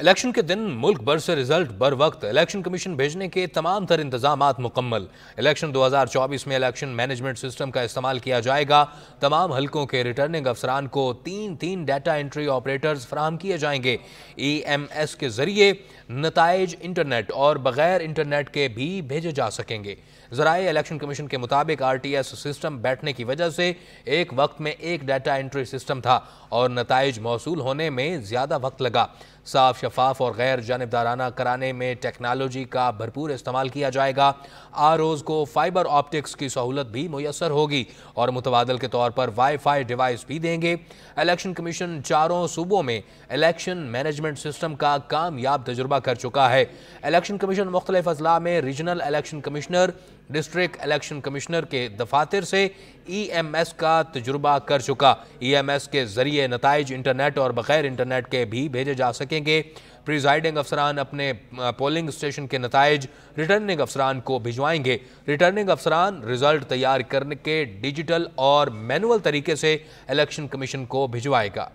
election के दिन मुल्क भर से रिजल्ट बर वक्त इलेक्शन कमीशन भेजने के तमाम तर इंतजाम मुकम्मल इलेक्शन 2024 में इलेक्शन मैनेजमेंट सिस्टम का इस्तेमाल किया जाएगा तमाम हलकों के रिटर्निंग अफसरान को तीन तीन डाटा एंट्री ऑपरेटर्स फ्राहम किए जाएंगे ई एम एस के जरिए नतज इंटरनेट और बगैर इंटरनेट के भी भेजे जा सकेंगे जराए इलेक्शन कमीशन के मुताबिक आर टी एस सिस्टम बैठने की वजह से एक वक्त में एक डाटा एंट्री सिस्टम था और नतज मौसू होने में ज़्यादा वक्त लगा साफ शफाफ और गैर जानबदाराना कराने में टेक्नोलॉजी का भरपूर इस्तेमाल किया जाएगा आर ओज़ को फाइबर ऑप्टिक्स की सहूलत भी मैसर होगी और मुतबादल के तौर पर वाई फाई डिवाइस भी देंगे इलेक्शन कमीशन चारों सूबों में इलेक्शन मैनेजमेंट सिस्टम का कामयाब तजुर्बा कर चुका है इलेक्शन कमीशन मुख्तलिफ अजला में regional election commissioner district election commissioner के दफातर से ईएमएस e का तजुर्बा कर चुका ईएमएस e के ज़रिए नतज इंटरनेट और बग़ैर इंटरनेट के भी भेजे जा सकेंगे प्रिजाइडिंग अफसरान अपने पोलिंग स्टेशन के नतज रिटर्निंग अफसरान को भिजवाएंगे रिटर्निंग अफसरान रिजल्ट तैयार करने के डिजिटल और मैनुअल तरीके से इलेक्शन कमीशन को भिजवाएगा